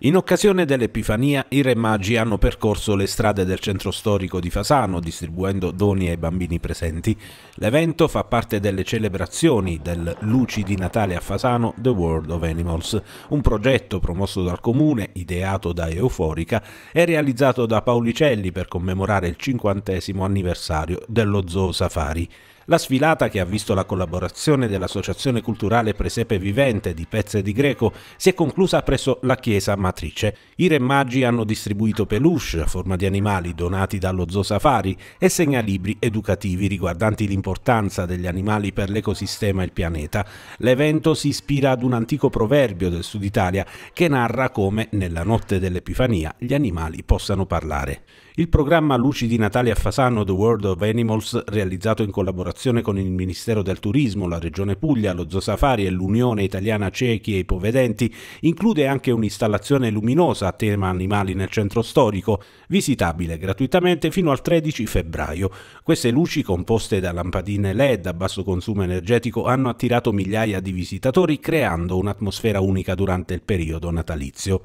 In occasione dell'Epifania i Re Magi hanno percorso le strade del centro storico di Fasano distribuendo doni ai bambini presenti. L'evento fa parte delle celebrazioni del Luci di Natale a Fasano The World of Animals, un progetto promosso dal comune, ideato da Euforica e realizzato da Paolicelli per commemorare il cinquantesimo anniversario dello Zoo Safari. La sfilata, che ha visto la collaborazione dell'Associazione Culturale Presepe Vivente di Pezze di Greco, si è conclusa presso la chiesa Matrice. I re maggi hanno distribuito peluche a forma di animali donati dallo Zoo Safari e segnalibri educativi riguardanti l'importanza degli animali per l'ecosistema e il pianeta. L'evento si ispira ad un antico proverbio del sud Italia che narra come nella notte dell'Epifania gli animali possano parlare. Il programma Luci di Natale a Fasano The World of Animals, realizzato in collaborazione collaborazione con il Ministero del Turismo, la Regione Puglia, lo Zoosafari e l'Unione Italiana Ciechi e Ipovedenti, include anche un'installazione luminosa a tema animali nel centro storico, visitabile gratuitamente fino al 13 febbraio. Queste luci, composte da lampadine LED a basso consumo energetico, hanno attirato migliaia di visitatori creando un'atmosfera unica durante il periodo natalizio.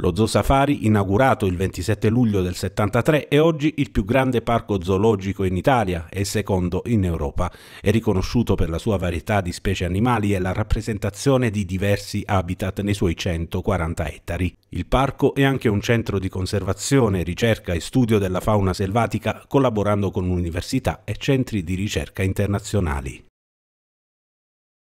Lo Zoo Safari, inaugurato il 27 luglio del 73, è oggi il più grande parco zoologico in Italia e il secondo in Europa. È riconosciuto per la sua varietà di specie animali e la rappresentazione di diversi habitat nei suoi 140 ettari. Il parco è anche un centro di conservazione, ricerca e studio della fauna selvatica, collaborando con università e centri di ricerca internazionali.